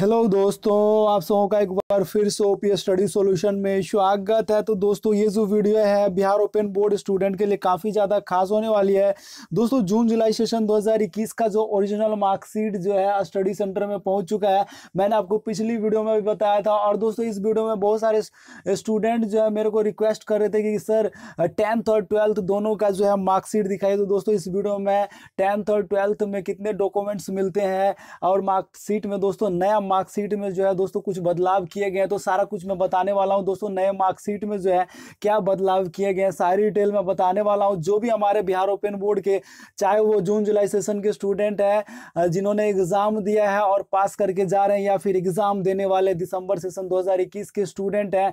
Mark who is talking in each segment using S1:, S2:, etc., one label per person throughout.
S1: hello दोस्तों आप सबों का एक बार फिर से ओपी स्टडी सॉल्यूशन में स्वागत है तो दोस्तों ये जो वीडियो है बिहार ओपन बोर्ड स्टूडेंट के लिए काफ़ी ज़्यादा खास होने वाली है दोस्तों जून जुलाई सेशन 2021 का जो ओरिजिनल मार्कशीट जो है स्टडी सेंटर में पहुंच चुका है मैंने आपको पिछली वीडियो में भी बताया था और दोस्तों इस वीडियो में बहुत सारे स्टूडेंट जो है मेरे को रिक्वेस्ट कर रहे थे कि सर टेंथ और ट्वेल्थ दोनों का जो है मार्कशीट दिखाई तो दोस्तों इस वीडियो में टेंथ और ट्वेल्थ में कितने डॉक्यूमेंट्स मिलते हैं और मार्कशीट में दोस्तों नया मार्कशीट में जो है दोस्तों कुछ बदलाव किए गए हैं तो सारा कुछ मैं बताने वाला हूँ दोस्तों नए मार्कशीट में जो है क्या बदलाव किए गए हैं सारी डिटेल में बताने वाला हूँ जो भी हमारे बिहार ओपन बोर्ड के चाहे वो जून जुलाई सेशन के स्टूडेंट हैं जिन्होंने एग्ज़ाम दिया है और पास करके जा रहे हैं या फिर एग्ज़ाम देने वाले दिसंबर सेशन दो के स्टूडेंट हैं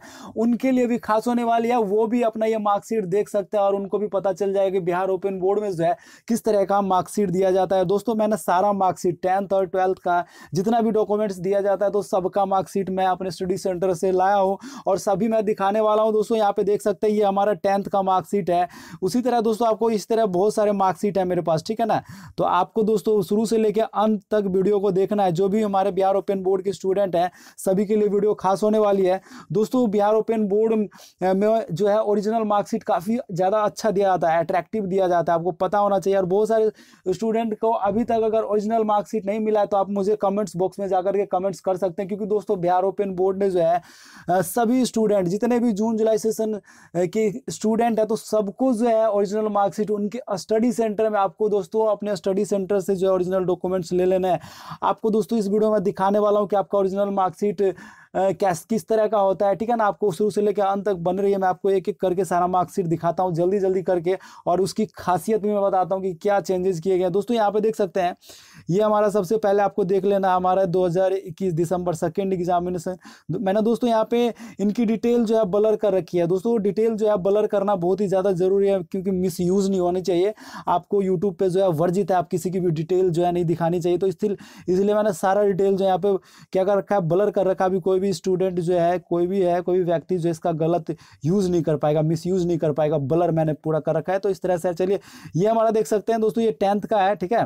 S1: उनके लिए भी खास होने वाली है वो भी अपना ये मार्कशीट देख सकते हैं और उनको भी पता चल जाएगा कि बिहार ओपन बोर्ड में जो है किस तरह का मार्कशीट दिया जाता है दोस्तों मैंने सारा मार्कशीट टेंथ और ट्वेल्थ का जितना भी डॉक्यूमेंट्स दिया जाता है तो सबका मार्कशीट मैं अपने स्टडी सेंटर से लाया हूँ और सभी मैं दिखाने वाला हूँ दोस्तों यहाँ पे देख सकते हैं ये हमारा टेंथ का मार्कशीट है उसी तरह दोस्तों आपको इस तरह बहुत सारे मार्कशीट है मेरे पास ठीक है ना तो आपको दोस्तों शुरू से लेकर अंत तक वीडियो को देखना है जो भी हमारे बिहार ओपन बोर्ड के स्टूडेंट हैं सभी के लिए वीडियो खास होने वाली है दोस्तों बिहार ओपन बोर्ड में जो है ओरिजिनल मार्कशीट काफ़ी ज़्यादा अच्छा दिया जाता है अट्रैक्टिव दिया जाता है आपको पता होना चाहिए और बहुत सारे स्टूडेंट को अभी तक अगर ओरिजिनल मार्कशीट नहीं मिला है तो आप मुझे कमेंट्स बॉक्स में जाकर के कमेंट्स कर सकते हैं क्योंकि दोस्तों बिहार ओपन बोर्ड ने जो है सभी स्टूडेंट जितने भी जून जुलाई सेशन के स्टूडेंट है तो सबको जो है ओरिजिनल मार्कशीट उनके स्टडी सेंटर में आपको दोस्तों अपने स्टडी सेंटर से जो है ओरिजिनल डॉक्यूमेंट्स ले लेना है आपको दोस्तों इस वीडियो में दिखाने वाला हूँ कि आपका ओरिजिनल मार्कशीट कैस किस तरह का होता है ठीक है ना आपको शुरू से लेकर अंत तक बन रही है मैं आपको एक एक करके सारा मार्कशीट दिखाता हूँ जल्दी जल्दी करके और उसकी खासियत भी मैं बताता हूँ कि क्या चेंजेस किए गए दोस्तों यहाँ पे देख सकते हैं ये हमारा सबसे पहले आपको देख लेना हमारा दो दिसंबर सेकेंड एग्जामिनेशन मैंने दोस्तों यहाँ पे इनकी डिटेल जो है ब्लर कर रखी है दोस्तों डिटेल जो है ब्लर करना बहुत ही ज़्यादा ज़रूरी है क्योंकि मिस यूज़ नहीं होनी चाहिए आपको यूट्यूब पर जो है वर्जित है आप किसी की भी डिटेल जो है नहीं दिखानी चाहिए तो इसलिए मैंने सारा डिटेल जो यहाँ पे क्या कर रखा है ब्लर कर रखा भी अभी कोई कोई भी स्टूडेंट जो है कोई भी है कोई भी व्यक्ति जो इसका गलत यूज़ नहीं कर पाएगा मिस यूज़ नहीं कर पाएगा ब्लर मैंने पूरा कर रखा है तो इस तरह से चलिए ये हमारा देख सकते हैं दोस्तों ये टेंथ का है ठीक है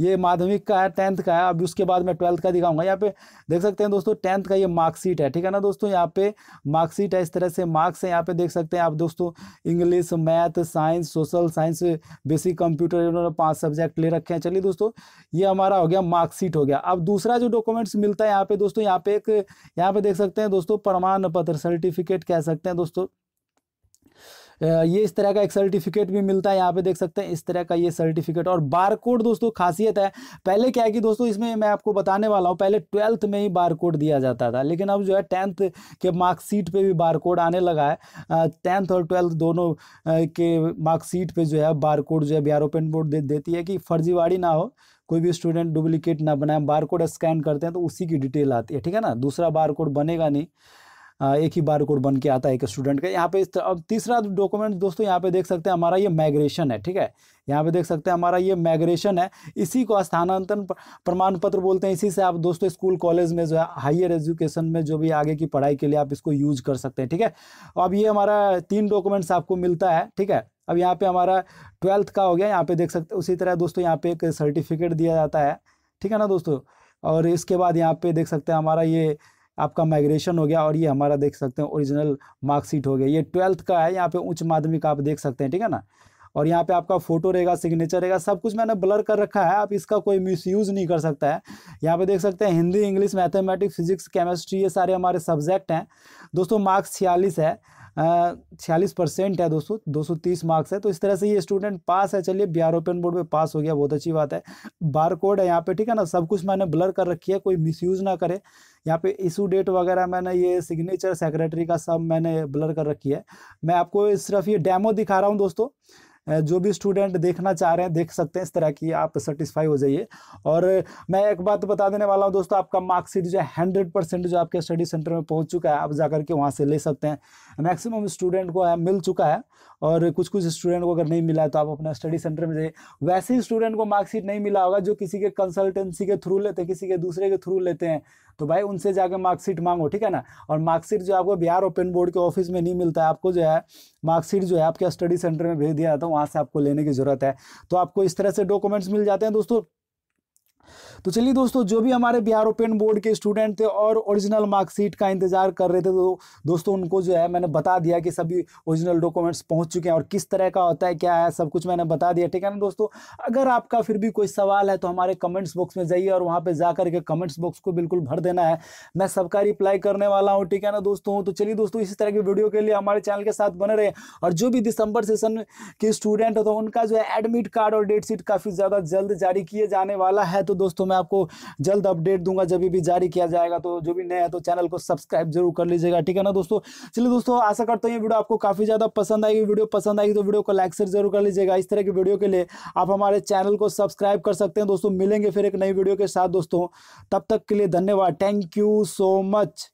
S1: ये माध्यमिक का है टेंथ का है अब उसके बाद मैं ट्वेल्थ का दिखाऊंगा यहाँ पे देख सकते हैं दोस्तों टेंथ का ये मार्कशीट है ठीक है ना दोस्तों यहाँ पे मार्कशीट है इस तरह से मार्क्स है यहाँ पे देख सकते हैं आप दोस्तों English math science social science basic computer इन्होंने पाँच सब्जेक्ट ले रखे हैं चलिए दोस्तों ये हमारा हो गया मार्कशीट हो गया अब दूसरा जो डॉक्यूमेंट्स मिलता है यहाँ पे दोस्तों यहाँ पे एक यहाँ यहाँ पे देख सकते हैं दोस्तों प्रमाण पत्र सर्टिफिकेट कह सकते हैं दोस्तों ये इस तरह का एक सर्टिफिकेट भी मिलता है यहाँ पे देख सकते हैं इस तरह का ये सर्टिफिकेट और बार कोड दोस्तों खासियत है पहले क्या है कि दोस्तों इसमें मैं आपको बताने वाला हूँ पहले ट्वेल्थ में ही बार कोड दिया जाता था लेकिन अब जो है टेंथ के मार्कशीट पर भी बार कोड आने लगा है टेंथ और ट्वेल्थ दोनों के मार्कशीट पर जो है बार कोड जो है बिहार ओपन बोर्ड दे देती है कि फर्जीवाड़ी ना हो कोई भी स्टूडेंट डुप्लीकेट ना बनाए बार कोड स्कैन करते हैं तो उसी की डिटेल आती है ठीक है ना दूसरा बार कोड बनेगा नहीं एक ही बार कोड बन के आता है एक स्टूडेंट का यहाँ पे अब तीसरा डॉक्यूमेंट दोस्तों यहाँ पे देख सकते हैं हमारा ये माइग्रेशन है ठीक है यहाँ पे देख सकते हैं हमारा ये माइग्रेशन है इसी को स्थानांतरण प्रमाण पत्र बोलते हैं इसी से आप दोस्तों स्कूल कॉलेज में जो है हायर एजुकेशन में जो भी आगे की पढ़ाई के लिए आप इसको यूज कर सकते हैं ठीक है अब ये हमारा तीन डॉक्यूमेंट्स आपको मिलता है ठीक है अब यहाँ पे हमारा ट्वेल्थ का हो गया यहाँ पे देख सकते उसी तरह दोस्तों यहाँ पे एक सर्टिफिकेट दिया जाता है ठीक है ना दोस्तों और इसके बाद यहाँ पे देख सकते हैं हमारा ये आपका माइग्रेशन हो गया और ये हमारा देख सकते हैं ओरिजिनल मार्कशीट हो गया ये ट्वेल्थ का है यहाँ पे उच्च माध्यमिक आप देख सकते हैं ठीक है ना और यहाँ पे आपका फोटो रहेगा सिग्नेचर रहेगा सब कुछ मैंने ब्लर कर रखा है आप इसका कोई मिसयूज़ नहीं कर सकता है यहाँ पे देख सकते हैं Hindi English mathematics physics chemistry ये सारे हमारे सब्जेक्ट हैं दोस्तों मार्क्स छियालीस है छियालीस परसेंट है दोस्तों दो सौ तीस मार्क्स है तो इस तरह से ये स्टूडेंट पास है चलिए बिहार ओपन बोर्ड में पास हो गया बहुत अच्छी बात है बार कोड है यहाँ पे ठीक है ना सब कुछ मैंने ब्लर कर रखी है कोई मिसयूज़ ना करे यहाँ पे इशू डेट वगैरह मैंने ये सिग्नेचर सेक्रेटरी का सब मैंने ब्लर कर रखी है मैं आपको सिर्फ ये डैमो दिखा रहा हूँ दोस्तों जो भी स्टूडेंट देखना चाह रहे हैं देख सकते हैं इस तरह की आप सेटिस्फाई हो जाइए और मैं एक बात बता देने वाला हूँ दोस्तों आपका मार्कशीट जो है हंड्रेड परसेंट जो आपके स्टडी सेंटर में पहुँच चुका है आप जा करके वहाँ से ले सकते हैं मैक्सिमम स्टूडेंट को मिल चुका है और कुछ कुछ स्टूडेंट को अगर नहीं मिला है तो आप अपना स्टडी सेंटर में जाइए वैसे ही स्टूडेंट को मार्कशीट नहीं मिला होगा जो किसी के कंसल्टेंसी के थ्रू लेते हैं किसी के दूसरे के थ्रू लेते हैं तो भाई उनसे जाकर मार्कशीट मांगो ठीक है ना और मार्कशीट जो आपको बिहार ओपन बोर्ड के ऑफिस में नहीं मिलता है आपको जो है मार्कशीट जो है आपके स्टडी सेंटर में भेज दिया जाता वहाँ से आपको लेने की ज़रूरत है तो आपको इस तरह से डॉक्यूमेंट्स मिल जाते हैं दोस्तों तो चलिए दोस्तों जो भी हमारे बिहार ओपन बोर्ड के स्टूडेंट थे और ओरिजिनल मार्कशीट का इंतजार कर रहे थे तो दोस्तों उनको जो है मैंने बता दिया कि सभी ओरिजिनल डॉक्यूमेंट्स पहुंच चुके हैं और किस तरह का होता है क्या है सब कुछ मैंने बता दिया ठीक है ना दोस्तों अगर आपका फिर भी कोई सवाल है तो हमारे कमेंट्स बॉक्स में जाइए और वहाँ पर जाकर के कमेंट्स बॉक्स को बिल्कुल भर देना है मैं सबका रिप्लाई करने वाला हूँ ठीक है ना दोस्तों तो चलिए दोस्तों इसी तरह की वीडियो के लिए हमारे चैनल के साथ बने रहे और जो भी दिसंबर सेशन के स्टूडेंट हो तो उनका जो है एडमिट कार्ड और डेट शीट काफ़ी ज़्यादा जल्द जारी किए जाने वाला है तो तो दोस्तों मैं आपको जल्द अपडेट दूंगा जब भी जारी किया जाएगा तो जो भी नया है तो चैनल को सब्सक्राइब जरूर कर लीजिएगा ठीक है ना दोस्तों चलिए दोस्तों आशा करता हूँ ये वीडियो आपको काफ़ी ज़्यादा पसंद आएगी वीडियो पसंद आएगी तो वीडियो को लाइक शेयर जरूर कर लीजिएगा इस तरह की वीडियो के लिए आप हमारे चैनल को सब्सक्राइब कर सकते हैं दोस्तों मिलेंगे फिर एक नई वीडियो के साथ दोस्तों तब तक के लिए धन्यवाद थैंक यू सो मच